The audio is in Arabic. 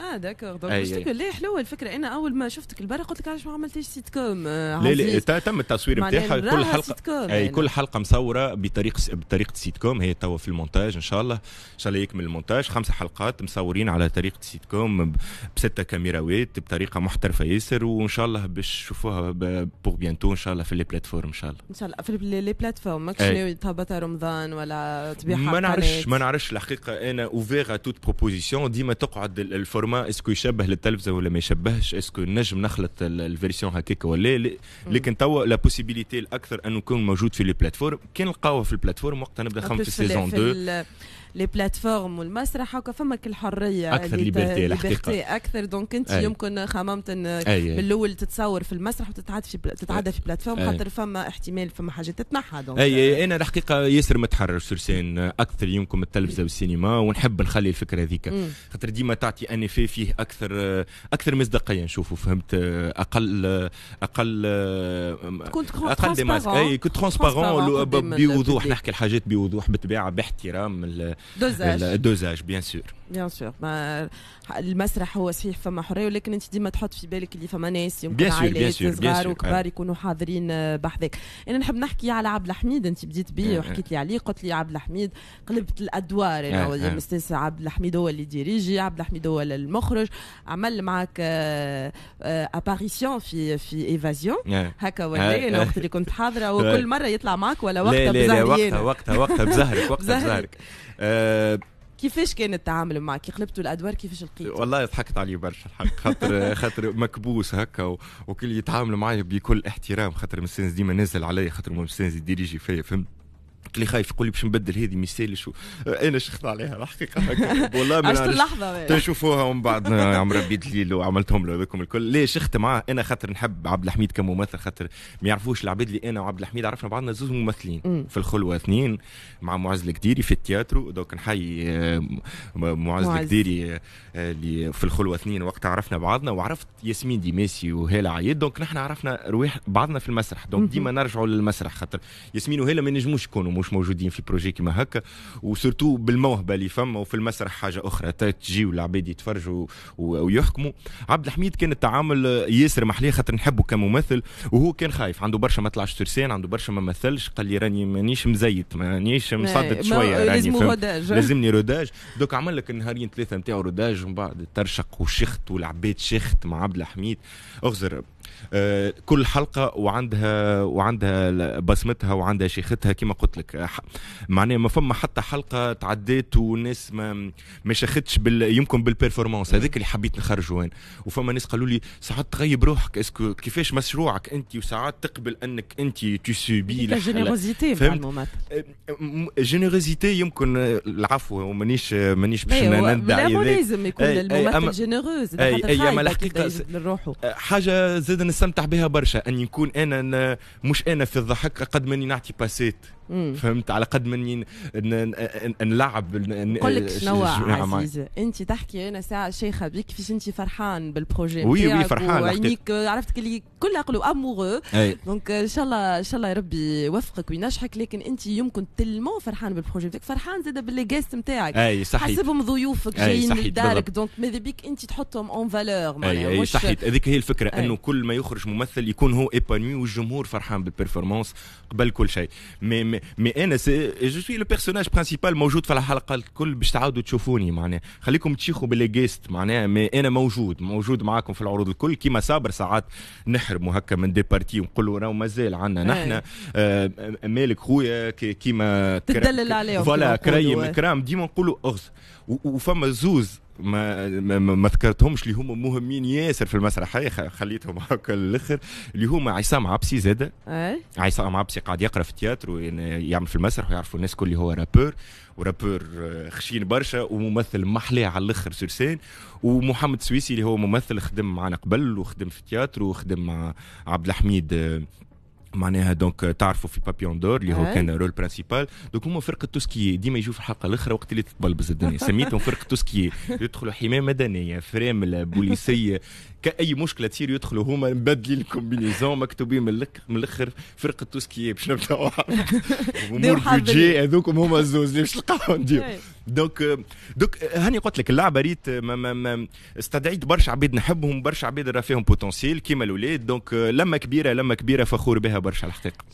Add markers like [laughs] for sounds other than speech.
اه داكور دونك باش تقول لا حلوه الفكره انا اول ما شفتك البارح قلت لك علاش ما عملتيش سيت كوم لا لا تم التصوير نتاعها كل حلقه اي كل حلقه مصوره بطريقه بطريقه سيت كوم هي توا في المونتاج ان شاء الله ان شاء الله يكمل المونتاج خمس حلقات مصورين على طريقه سيت كوم بسته كاميراوات بطريقه محترفه ياسر وان شاء الله باش تشوفوها بور بيانتو ان شاء الله في لي بلاتفورم ان شاء الله ان شاء الله في لي بلاتفورم ماكش ناوي تهبط رمضان ولا تبيع ما نعرفش ما نعرفش الحقيقه انا اوفيغ توت بروبوزيسيون ديما تقعد الفورم ما اسكو يشبه للتلفزه ولا ما يشبهش اسكو نجم نخلط الفيرسيون هكاك ولا لكن توا لا بوسيبيليتي الاكثر انه يكون موجود في لي بلاتفورم كان نلقاوه في البلاتفورم وقتها نبدا خمس سيزون 2 لي بلاتفورم والمسرح هكا كل الحريه اكثر ليبرتي الحقيقه اكثر دونك انت أي. يمكن خممت من الاول تتصور في المسرح وتتعدى في تتعدى في بلاتفورم خاطر فما احتمال فما حاجات تتنحى دونك اي انا الحقيقه ياسر متحرر سورسين اكثر يمكن من التلفزه والسينما ونحب نخلي الفكره هذيك خاطر ديما تعطي ان في فيه اكثر اكثر مصداقيه نشوفه فهمت اقل اقل اقل ديماسك اي كنت ترونسبارون بوضوح نحكي الحاجات بوضوح بالطبيعه باحترام الدوزاج بيان سور بيان سور المسرح هو صحيح فما حريه ولكن انت ديما تحط في بالك اللي فما ناس يمكن عائلات صغار وكبار آه. يكونوا حاضرين آه، بحذاك انا نحب نحكي على عبد الحميد انت بديت بيه آه، وحكيت لي عليه قلت لي عبد الحميد قلبت الادوار انا عبد الحميد هو اللي ديريجي عبد الحميد هو المخرج عمل معك اباريسيون في في ايفازيون هكا ولا وقت اللي كنت حاضره [laughs] وكل مره يطلع معك ولا وقتها بزهري وقتها وقتها وقتها بزهرك [laughs] وقتها بزهرك آه، كيفاش كان التعامل معك قلبتوا الادوار كيفاش لقيتوا والله ضحكت عليه برشا الحق خاطر [laughs] خاطر مكبوس هكا وكل يتعامل معايا بكل احترام خاطر مستانس ديما نازل علي خاطر مستانس يديريجي فيا فهمت قلت لي خايف يقول لي باش نبدل هذه ما يستاهلش انا شخط عليها الحقيقه [laughs] والله ما اللحظه تنشوفوها ومن بعد آه، عم بيت الليل وعملتهم له هذوكم الكل ليه شخت معاه انا خاطر نحب عبد الحميد كممثل خاطر ما يعرفوش العباد اللي انا وعبد الحميد عرفنا بعضنا زوج ممثلين في الخلوه اثنين مع معز الكديري في التياترو دوك نحيي آه، معز الكديري آه، اللي في الخلوه اثنين وقتها عرفنا بعضنا وعرفت ياسمين ديماسي وهاله عيد دونك نحن عرفنا رواح بعضنا في المسرح دونك ديما نرجعوا للمسرح خاطر ياسمين وهاله ما ينجموش يكونوا يكونوا مش موجودين في بروجي كيما هكا وسورتو بالموهبه اللي فما وفي المسرح حاجه اخرى تجيو العباد يتفرجوا ويحكموا عبد الحميد كان التعامل ياسر محليه خاطر نحبه كممثل وهو كان خايف عنده برشا ما طلعش ترسان عنده برشا ما مثلش قال لي راني مانيش مزيت مانيش مصدد شويه راني روداج لازمني روداج دوك عمل لك النهارين ثلاثه نتاعو روداج ومن بعد ترشق وشخت والعباد شخت مع عبد الحميد اغزر آه، كل حلقه وعندها وعندها بصمتها وعندها شيختها كما قلت لك معناها ما فما حتى حلقه تعديت والناس ما ما شاختش بال يمكن بالبيرفورمانس هذاك اللي حبيت نخرجه انا وفما ناس قالوا لي ساعات تغيب روحك اسكو كيفاش مشروعك انت وساعات تقبل انك انت تو سوبي جينيروزيتي مع الممثل يمكن آه، العفو ومانيش مانيش باش ندعي لازم يكون الممثل جينيروز اي الحقيقه حاجه زاد نستمتع بها برشا اني نكون انا مش انا في الضحك قد اني نعطي باسيت فهمت على قد اني نلعب نقول لك شنو عزيزه انت تحكي انا ساعه شيخه بيك كيفاش انت فرحان بالبروجي وي وي فرحان وعينيك عرفتك اللي كل عقله امورو دونك ان شاء الله ان شاء الله يا ربي يوفقك وينجحك لكن انت يمكن تلمو فرحان بالبروجي بتاعك فرحان زاد باللي جاست نتاعك اي صحيح حسبهم ضيوفك جايين لدارك دونك ماذا بيك انت تحطهم اون فالور اي صحيح هذيك هي الفكره انه كل قبل ما يخرج ممثل يكون هو ايبانوي والجمهور فرحان بالبرفورمانس قبل كل شيء مي مي, مي انا جو سوي لو بيرسوناج برانسيبال موجود في الحلقه الكل باش تعاودوا تشوفوني معناها خليكم تشيخوا باللي جيست معناها مي انا موجود موجود معاكم في العروض الكل كيما صابر ساعات نحرموا هكا من دي بارتي ونقولوا راهو مازال عندنا إيه. نحن آه مالك خويا كيما تدلل عليهم فوالا كريم إيه. كرام ديما نقولوا اغز وفما زوز ما ما, ما ذكرتهمش اللي هما مهمين ياسر في المسرحيه خليتهم هكا للاخر اللي هما عصام عبسي زاده إيه. عصام عبسي قاعد يقرا في التياتر ويعمل في المسرح ويعرفوا الناس كل اللي هو رابور ورابور آه، خشين برشا وممثل محلي على الاخر سرسان ومحمد سويسي اللي هو ممثل خدم معنا قبل وخدم في التياتر وخدم مع عبد الحميد آه، معناها دونك euh, تعرفوا في بابيون دور اللي هو آه. كان رول برانسيبال دونك هما فرقه توسكي ديما يجوا في الحلقه الاخرى وقت اللي تتبلبز الدنيا [laughs] سميتهم فرقه توسكي يدخلوا حمايه مدنيه فريم بوليسيه كاي مشكله تصير يدخلوا هما مبدلين الكومبينيزون مكتوبين من الاخر من الاخر فرقه توسكي باش نبداو [laughs] امور بيجي هذوك هما الزوز اللي باش تلقاهم نديرو دوك دوك هاني قلت لك اللعبه ريت ما ما ما استدعيت برشا عباد نحبهم برشا عباد راه فيهم بوتونسيل كيما الاولاد دونك لما كبيره لما كبيره فخور بها برشا الحقيقه